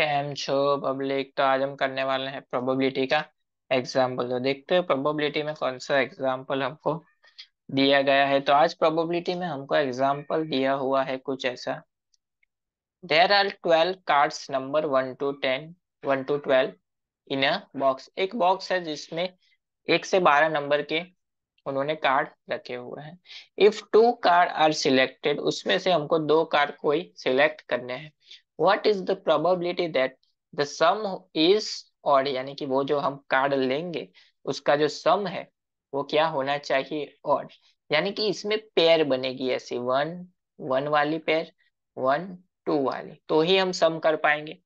M छो public तो आज हम करने वाले हैं प्रोबेबिलिटी का एग्जाम्पल तो देखते हैं प्रोबेबिलिटी में कौन सा एग्जाम्पल हमको दिया गया है तो आज प्रोबेबिलिटी में हमको एग्जाम्पल दिया हुआ है कुछ ऐसा there are twelve cards number one two ten one two twelve in a box एक बॉक्स है जिसमें एक से बारह नंबर के उन्होंने कार्ड रखे हुए हैं if two card are selected उसमें से हमको दो कार्ड कोई सिलेक्ट करने हैं what is the probability that the sum is odd यानी कि वो जो हम कार्ड लेंगे उसका जो सम है वो क्या होना चाहिए ऑड यानी कि इसमें पेयर बनेगी ऐसी वन वन वाली पेयर वन टू वाली तो ही हम सम कर पाएंगे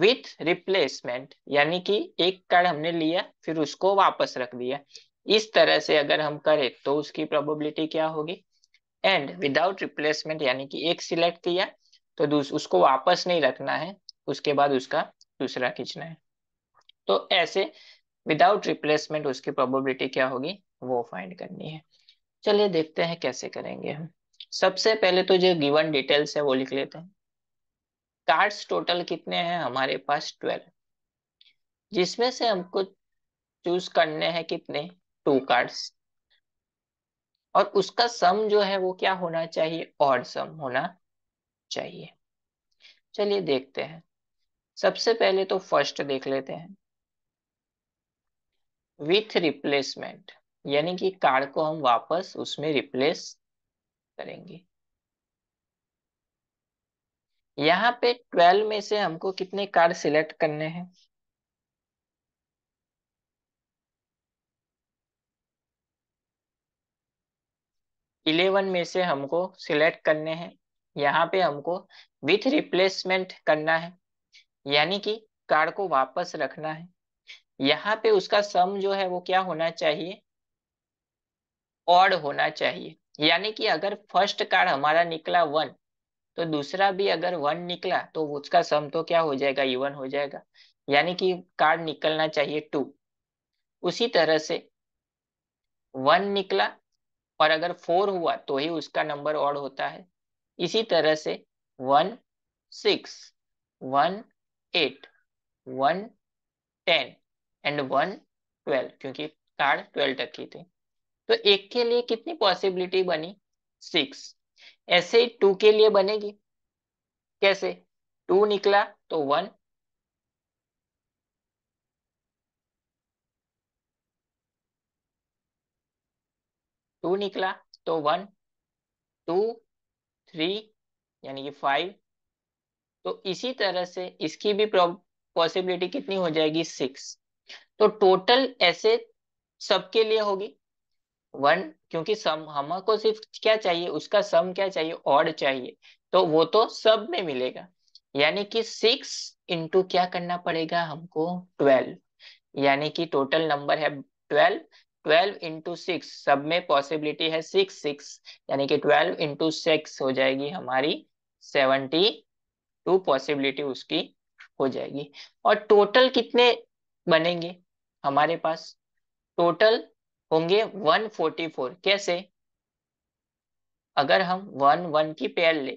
विथ रिप्लेसमेंट यानी कि एक कार्ड हमने लिया फिर उसको वापस रख दिया इस तरह से अगर हम करें तो उसकी प्रोबेबिलिटी क्या होगी एंड विदाउट रिप्लेसमेंट यानी कि एक सिलेक्ट किया तो उसको वापस नहीं रखना है उसके बाद उसका दूसरा खींचना है तो ऐसे विदाउट रिप्लेसमेंट उसकी प्रोबेबिलिटी क्या होगी वो फाइंड करनी है चलिए देखते हैं कैसे करेंगे हम सबसे पहले तो जो गिवन डिटेल्स है वो लिख लेते हैं कार्ड्स टोटल कितने हैं हमारे पास ट्वेल्व जिसमें से हमको चूज करने हैं कितने टू कार्ड्स और उसका सम जो है वो क्या होना चाहिए और सम होना चाहिए चलिए देखते हैं सबसे पहले तो फर्स्ट देख लेते हैं विथ रिप्लेसमेंट यानी कि कार्ड को हम वापस उसमें रिप्लेस करेंगे यहाँ पे ट्वेल्व में से हमको कितने कार्ड सिलेक्ट करने हैं इलेवन में से हमको सिलेक्ट करने हैं यहाँ पे हमको विथ रिप्लेसमेंट करना है यानी कि कार्ड को वापस रखना है यहाँ पे उसका सम जो है वो क्या होना चाहिए ऑड होना चाहिए यानी कि अगर फर्स्ट कार्ड हमारा निकला वन तो दूसरा भी अगर वन निकला तो उसका सम तो क्या हो जाएगा इवन हो जाएगा यानी कि कार्ड निकलना चाहिए टू उसी तरह से वन निकला और अगर फोर हुआ तो ही उसका नंबर ऑड होता है इसी तरह से one six one eight one ten and one twelve क्योंकि कार्ड ट्वेल्व तक की थी तो एक के लिए कितनी पॉसिबिलिटी बनी सिक्स ऐसे ही टू के लिए बनेगी कैसे टू निकला तो वन टू निकला तो वन टू थ्री यानी कि फाइव तो इसी तरह से इसकी भी पॉसिबिलिटी कितनी हो जाएगी सिक्स तो टोटल ऐसे सबके लिए होगी वन क्योंकि सम हम को सिर्फ क्या चाहिए उसका सम क्या चाहिए और चाहिए तो वो तो सब में मिलेगा यानी कि सिक्स इंटू क्या करना पड़ेगा हमको ट्वेल्व यानी कि टोटल नंबर है ट्वेल्व ट्वेल्व इंटू सिक्स सब में पॉसिबिलिटी है सिक्स सिक्स यानी कि ट्वेल्व इंटू सिक्स हो जाएगी हमारी सेवेंटी टू पॉसिबिलिटी उसकी हो जाएगी और टोटल कितने बनेंगे हमारे पास टोटल होंगे वन फोर्टी फोर कैसे अगर हम वन वन की पेयर ले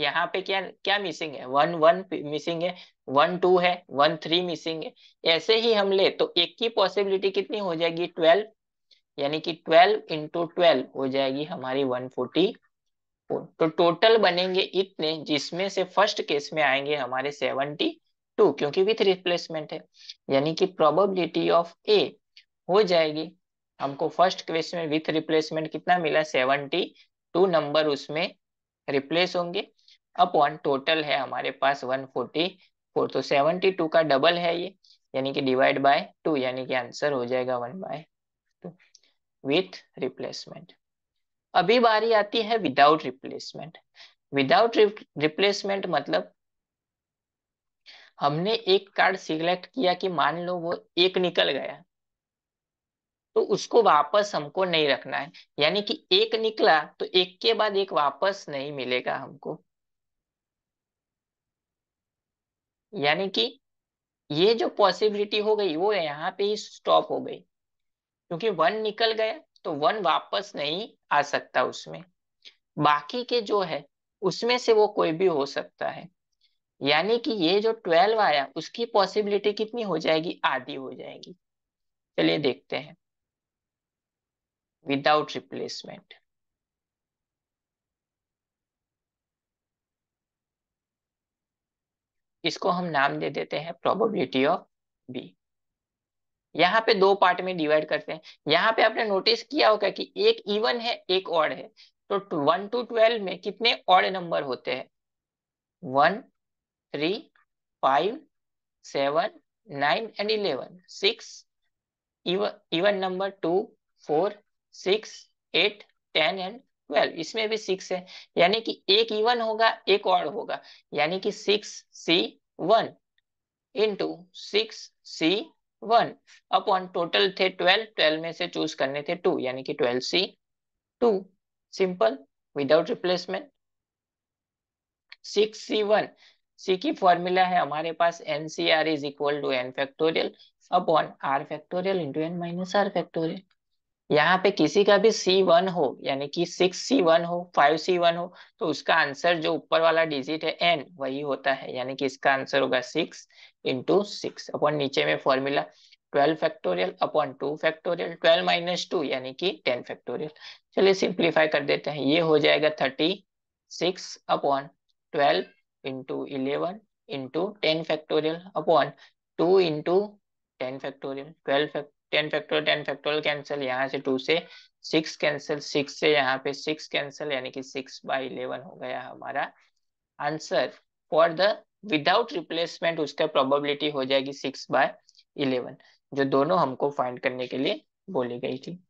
यहाँ पे क्या क्या मिसिंग है वन वन मिसिंग है वन टू है वन थ्री मिसिंग है ऐसे ही हम ले तो एक की पॉसिबिलिटी कितनी हो जाएगी ट्वेल्व यानी कि ट्वेल्व इंटू ट्वेल्व हो जाएगी हमारी वन फोर्टी तो टोटल बनेंगे इतने जिसमें से फर्स्ट केस में आएंगे हमारे सेवनटी टू क्योंकि विथ रिप्लेसमेंट है यानी कि प्रोबेबिलिटी ऑफ ए हो जाएगी हमको फर्स्ट केस में विथ रिप्लेसमेंट कितना मिला सेवेंटी टू नंबर उसमें रिप्लेस होंगे अपॉन टोटल है हमारे पास 144 तो 72 का डबल है ये यानी कि डिवाइड बाय टू यानी कि आंसर हो जाएगा one by two with replacement अभी बारी आती है विदाउट रिप्लेसमेंट विदाउट रिप्लेसमेंट मतलब हमने एक कार्ड सिलेक्ट किया कि मान लो वो एक निकल गया तो उसको वापस हमको नहीं रखना है यानी कि एक निकला तो एक के बाद एक वापस नहीं मिलेगा हमको यानी कि ये जो पॉसिबिलिटी हो गई वो यहाँ पे ही स्टॉप हो गई क्योंकि वन निकल गया तो वन वापस नहीं आ सकता उसमें बाकी के जो है उसमें से वो कोई भी हो सकता है यानी कि ये जो ट्वेल्व आया उसकी पॉसिबिलिटी कितनी हो जाएगी आधी हो जाएगी चलिए देखते हैं विदाउट रिप्लेसमेंट इसको हम नाम दे देते हैं प्रोबेबिलिटी ऑफ बी यहाँ पे दो पार्ट में डिवाइड करते हैं यहाँ पे आपने नोटिस किया होगा कि एक इवन है एक ऑड है तो वन टू ट्वेल्व में कितने ऑड नंबर होते हैं one three five seven nine and eleven six even number two four six eight ten and twelve इसमें भी सिक्स है यानी कि एक इवन होगा एक ऑड होगा यानी कि six C one into six C one upon total थे ट्वेल्व ट्वेल्व में से चूज करने थे टू यानी कि twelve C two simple without replacement six C one C की फॉर्मूला है हमारे पास n C r is equal to n factorial upon r factorial into n minus r factorial यहाँ पे किसी का भी सी वन हो यानी कि सिक्स सी वन हो फाइव सी वन हो तो उसका आंसर जो ऊपर वाला डिजिट है एन वही होता है यानी कि इसका आंसर होगा सिक्स इंटू सिक्स अपन नीचे में formula twelve factorial upon two factorial twelve minus two यानी कि टेन फैक्टोरियल चलिए सिंप्लीफाई कर देते हैं ये हो जाएगा thirty six upon twelve into eleven into ten factorial upon two into ten factorial twelve ten factorial ten factorial cancel यहाँ से टू से सिक्स कैंसिल सिक्स से यहाँ पे सिक्स कैंसिल यानी कि सिक्स बाई इलेवन हो गया हमारा answer for the without replacement उसका प्रोबेबिलिटी हो जाएगी सिक्स बाय इलेवन जो दोनों हमको फाइंड करने के लिए बोली गई थी